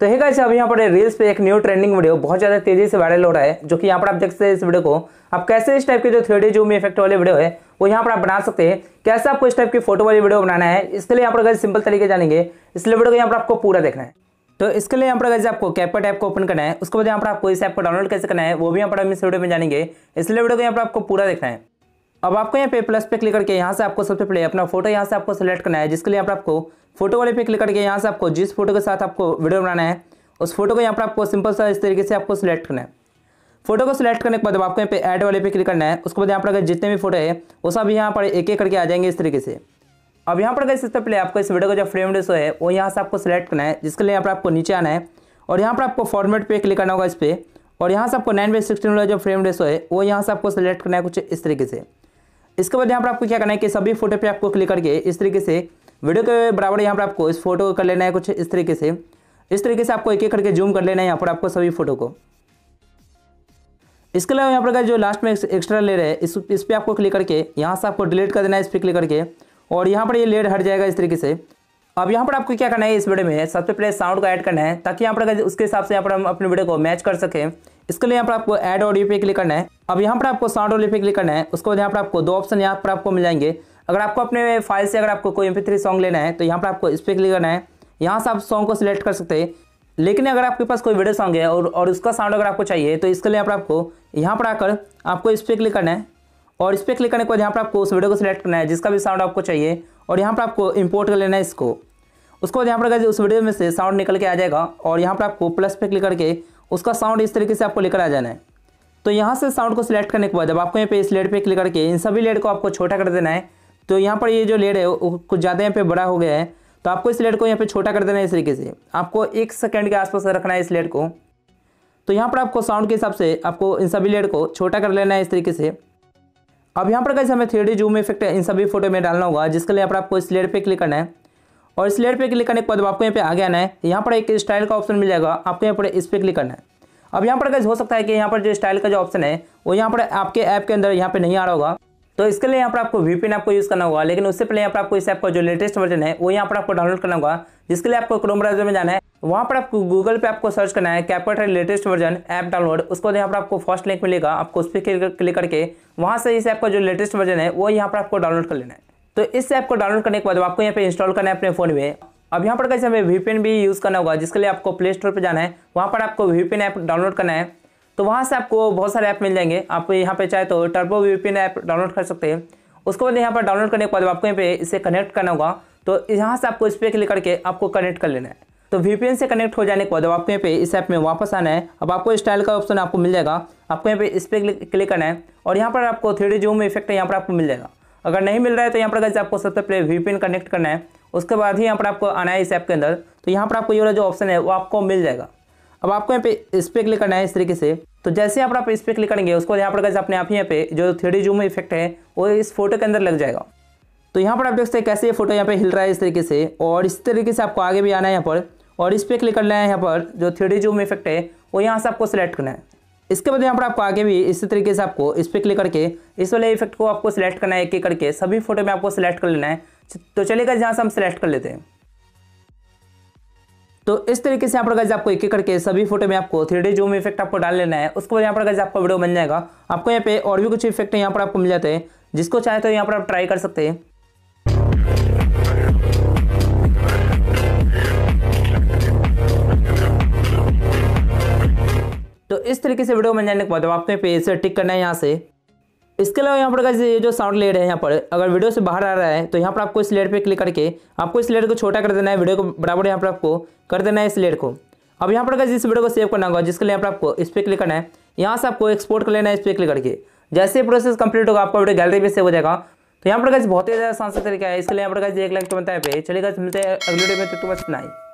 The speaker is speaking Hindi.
तो है गाइस अब यहाँ पर रील्स पे एक न्यू ट्रेंडिंग वीडियो बहुत ज़्यादा तेजी से वायरल हो रहा है जो कि यहाँ पर आप देख सकते हैं इस वीडियो को आप कैसे इस टाइप के जो थ्री जूम इफेक्ट वाले वीडियो है वो यहाँ पर आप बना सकते हैं कैसे आपको इस टाइप की फोटो वाली वीडियो बनाना है इसके लिए यहाँ पर गाइस सिंपल तरीके जानेंगे इसलिए वीडियो को यहाँ पर आपको पूरा देखना है तो इसके लिए यहाँ पर गाइस आपको कैपेट ऐप को ओपन करना है उसके बाद यहाँ पर आपको इस ऐप को डाउनलोड कैसे करना है वो भी यहाँ पर हम इस वीडियो में जानेंगे इसलिए वीडियो को यहाँ पर आपको पूरा देखना है अब आपको यहाँ पे प्लस पे क्लिक करके यहाँ से आपको सबसे पहले अपना फोटो यहाँ से आपको सेलेक्ट करना है जिसके लिए यहाँ पर आपको फोटो वाले पे क्लिक करके यहाँ से आपको जिस फोटो के साथ आपको वीडियो बनाना है उस फोटो को यहाँ पर आपको सिंपल सा इस तरीके से आपको सिलेक्ट करना है फोटो को सिलेक्ट करने के बाद आपको यहाँ पे ऐड वाले पे क्लिक करना है उसके बाद यहाँ पर अगर जितने भी फोटो है वो सब यहाँ पर एक एक करके आ जाएंगे इस तरीके से अब यहाँ पर अगर सबसे पहले आपको इस वीडियो का जो फ्रेम डेसो है वो यहाँ से आपको सिलेक्ट करना है जिसके लिए यहाँ पर आपको नीचे आना है और यहाँ पर आपको फॉर्मेट पे क्लिक करना होगा इस पर और यहाँ से आपको नाइन बाई सिक्सटीन वाला जो फ्रेम डेसो है वो यहाँ से आपको सिलेक्ट करना है कुछ इस तरीके से इसके बाद यहाँ पर आपको क्या करना है कि सभी फोटो पे आपको क्लिक करके इस तरीके से वीडियो के बराबर यहाँ पर आपको इस फोटो को कर लेना है कुछ इस तरीके से इस तरीके से आपको एक एक करके जूम कर लेना है यहाँ पर आपको सभी फोटो को इसके अलावा यहाँ पर जो लास्ट में एक्स्ट्रा लेयर है इस इस पर आपको क्लिक करके यहाँ से आपको डिलीट कर देना है इस पर क्लिक करके और यहाँ पर ये लेयर हट जाएगा इस तरीके से अब यहाँ पर आपको क्या करना है इस वीडियो में सबसे पहले साउंड को ऐड करना है ताकि यहाँ पर उसके हिसाब से यहाँ पर हम अपने वीडियो को मैच कर सकें इसके लिए यहाँ पर आपको ऐड ऑडियो पे क्लिक करना है अब यहाँ पर आपको साउंड ऑडियो पे क्लिक करना है उसके बाद यहाँ पर आपको दो ऑप्शन यहाँ पर आपको मिल जाएंगे अगर आपको अपने फाइल से अगर आपको कोई एम सॉन्ग लेना है तो यहाँ पर आपको इस पर क्लिक करना है यहाँ से आप सॉन्ग को सिलेक्ट कर सकते हैं लेकिन अगर आपके पास कोई वीडियो सॉन्ग है और और उसका साउंड अगर आपको चाहिए तो इसके लिए यहाँ पर आपको यहाँ पर आकर आपको इस पर क्लिक करना है और इस पर क्लिक करने के बाद यहाँ पर आपको उस वीडियो को सिलेक्ट करना है जिसका भी साउंड आपको चाहिए और यहाँ पर आपको इम्पोर्ट कर लेना है इसको उसके बाद यहाँ पर उस वीडियो में से साउंड निकल के आ जाएगा और यहाँ पर आपको प्लस पे क्लिक करके उसका साउंड इस तरीके से आपको लेकर आ जाना है तो यहाँ से साउंड को सिलेक्ट करने के बाद जब आपको यहाँ पे इस लेड पे क्लिक करके इन सभी लेड को आपको छोटा कर देना है तो यहाँ पर ये जो लेड है वो कुछ ज़्यादा यहाँ पे बड़ा हो गया है तो आपको इस लेड को यहाँ पे छोटा कर देना है इस तरीके से आपको एक सेकेंड के आसपास रखना है इस लेड को तो यहाँ पर आपको साउंड के हिसाब से आपको इन सभी लेड को छोटा कर लेना है इस तरीके से अब यहाँ पर कैसे हमें थ्री डी जूम इफेक्ट इन सभी फोटो में डालना होगा जिसके लिए यहाँ पर आपको इस लेड पर क्लिक करना है और इस लेयर पे क्लिक करने के बाद आपको यहाँ पे आगे आना है यहाँ पर एक स्टाइल का ऑप्शन मिल जाएगा आपको यहाँ पर इस पर क्लिक करना है अब यहाँ पर कैसे हो सकता है कि यहाँ पर जो स्टाइल का जो ऑप्शन है वो यहाँ पर आपके ऐप के अंदर यहाँ पे नहीं आ रहा होगा तो इसके लिए यहाँ पर आपको वीपीएन आपको यूज़ करना होगा लेकिन उससे पहले यहाँ पर आपको इस ऐप का जो लेटेस्ट वर्जन है वो यहाँ पर आपको डाउनलोड करना होगा जिसके लिए आपको क्रोम ब्राउजर में जाना है वहाँ पर आपको गूगल पे आपको सर्च करना है है लेटेस्ट वर्जन ऐप डाउनलोड उसको यहाँ पर आपको फर्स्ट लिंक मिलेगा आपको उस पर क्लिक करके वहाँ से इस ऐप का जो लेटेस्ट वर्जन है वो यहाँ पर आपको डाउनलोड कर लेना है तो इस ऐप को डाउनलोड करने के बाद आपको यहाँ पे इंस्टॉल करना है अपने फ़ोन में अब यहाँ पर कैसे हमें वीपीएन भी यूज़ करना होगा जिसके लिए आपको प्ले स्टोर पर जाना है वहाँ पर आपको वीपीएन ऐप डाउनलोड करना है तो वहाँ से आपको बहुत सारे ऐप मिल जाएंगे आप यहाँ पे चाहे तो टर्बो वीपीएन ऐप डाउनलोड कर सकते हैं उसके बाद यहाँ पर डाउनलोड करने के बाद आपको यहाँ पे इसे कनेक्ट करना होगा तो यहाँ से आपको इस पर क्लिक करके आपको कनेक्ट कर लेना है तो वीपीएन से कनेक्ट हो जाने के बाद अब आपको यहाँ पे इस ऐप में वापस आना है अब आपको स्टाइल का ऑप्शन आपको मिल जाएगा आपको यहाँ पे इस पर क्लिक करना है और यहाँ पर आपको थ्री जूम इफेक्ट यहाँ पर आपको मिल जाएगा अगर नहीं मिल रहा है तो यहाँ पर गाइज आपको सबसे पहले वीपीएन कनेक्ट करना है उसके बाद ही यहाँ पर आपको आना है इस ऐप के अंदर तो यहाँ पर आपको ये वाला जो ऑप्शन है वो आपको मिल जाएगा अब आपको यहाँ पे इस पर क्लिक करना है इस तरीके से तो जैसे यहाँ पर आप इस पर क्लिक करेंगे उसको यहाँ पर गाइज अपने आप ही यहाँ पे जो थ्री जूम इफेक्ट है वो इस फोटो के अंदर लग जाएगा तो यहाँ पर आप देख सकते हैं कैसे ये फोटो यहाँ पे हिल रहा है इस तरीके से और इस तरीके से आपको आगे भी आना है यहाँ पर और इस पर क्लिक करना है यहाँ पर जो थ्री जूम इफेक्ट है वो यहाँ से आपको सेलेक्ट करना है इसके बाद यहाँ पर आपको आगे भी इसी तरीके से आपको इस पर क्लिक करके इस वाले इफेक्ट को आपको सिलेक्ट करना है एक एक करके सभी फोटो में आपको सिलेक्ट कर लेना है तो चलेगा जहाँ से हम सिलेक्ट कर लेते हैं तो इस तरीके से यहाँ पर गज आपको एक एक करके सभी फोटो में आपको थ्री डी जूम इफेक्ट आपको डाल लेना है उसके बाद यहाँ पर गज आपका वीडियो बन जाएगा आपको यहाँ पे और भी कुछ इफेक्ट यहाँ पर आपको मिल जाते हैं जिसको चाहे तो यहाँ पर आप ट्राई कर सकते हैं तरीके से वीडियो बन जाने के बाद आपको पेज से टिक करना है यहाँ से इसके अलावा यहाँ पर का ये जो साउंड लेड है यहाँ पर अगर वीडियो से बाहर आ रहा है तो यहाँ पर आपको इस लेड पे क्लिक करके आपको इस लेड को छोटा कर देना है वीडियो को बराबर यहाँ पर आपको कर देना है इस लेड को अब यहाँ पर का जिस वीडियो को सेव करना होगा जिसके लिए यहाँ पर आपको इस पर क्लिक करना है यहाँ से आपको एक्सपोर्ट कर लेना है इस पर क्लिक करके जैसे प्रोसेस कंप्लीट होगा आपका वीडियो गैलरी में सेव हो जाएगा तो यहाँ पर बहुत ही ज़्यादा आसान तरीका है इसके लिए यहाँ पर एक लाइक तो बनता है चलिए मिलते हैं अगले वीडियो में तो बस नहीं